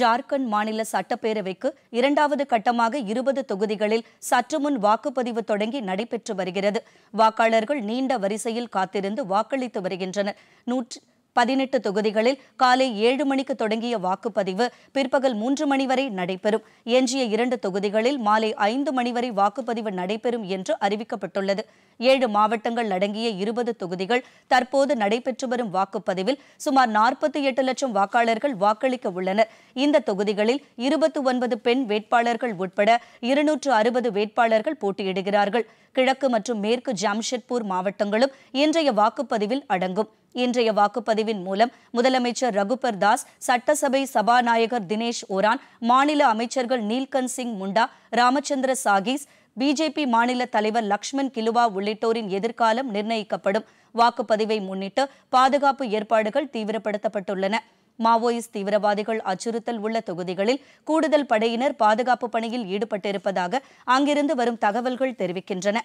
ஜார்க்கண்ட் மாநில சட்டப்பேரவைக்கு இரண்டாவது கட்டமாக இருபது தொகுதிகளில் சற்றுமுன் வாக்குப்பதிவு தொடங்கி நடைபெற்று வருகிறது வாக்காளர்கள் நீண்ட வரிசையில் காத்திருந்து வாக்களித்து வருகின்றனர் பதினெட்டு தொகுதிகளில் காலை ஏழு மணிக்கு தொடங்கிய வாக்குப்பதிவு பிற்பகல் மூன்று மணி வரை நடைபெறும் எஞ்சிய இரண்டு தொகுதிகளில் மாலை ஐந்து மணி வரை வாக்குப்பதிவு நடைபெறும் என்று அறிவிக்கப்பட்டுள்ளது ஏழு மாவட்டங்கள் அடங்கிய இருபது தொகுதிகள் தற்போது நடைபெற்று வரும் வாக்குப்பதிவில் சுமார் நாற்பத்தி எட்டு லட்சம் வாக்காளர்கள் வாக்களிக்க உள்ளனர் இந்த தொகுதிகளில் இருபத்தி ஒன்பது பெண் வேட்பாளர்கள் உட்பட இருநூற்று அறுபது வேட்பாளர்கள் போட்டியிடுகிறார்கள் கிழக்கு மற்றும் மேற்கு ஜாம்ஷெட்பூர் மாவட்டங்களும் இன்றைய வாக்குப்பதிவில் அடங்கும் இன்றைய வாக்குப்பதிவின் மூலம் முதலமைச்சர் ரகுபர் தாஸ் சட்டசபை சபாநாயகர் தினேஷ் ஓரான் மாநில அமைச்சர்கள் நீல்கந்த் சிங் முண்டா ராமச்சந்திர சாகிஸ் பிஜேபி மாநில தலைவர் லக்ஷ்மண் கிலுவா உள்ளிட்டோரின் எதிர்காலம் நிர்ணயிக்கப்படும் வாக்குப்பதிவை முன்னிட்டு பாதுகாப்பு ஏற்பாடுகள் தீவிரப்படுத்தப்பட்டுள்ளன மாவோயிஸ்ட் தீவிரவாதிகள் அச்சுறுத்தல் உள்ள தொகுதிகளில் கூடுதல் படையினர் பாதுகாப்பு பணியில் ஈடுபட்டிருப்பதாக அங்கிருந்து வரும் தகவல்கள் தெரிவிக்கின்றன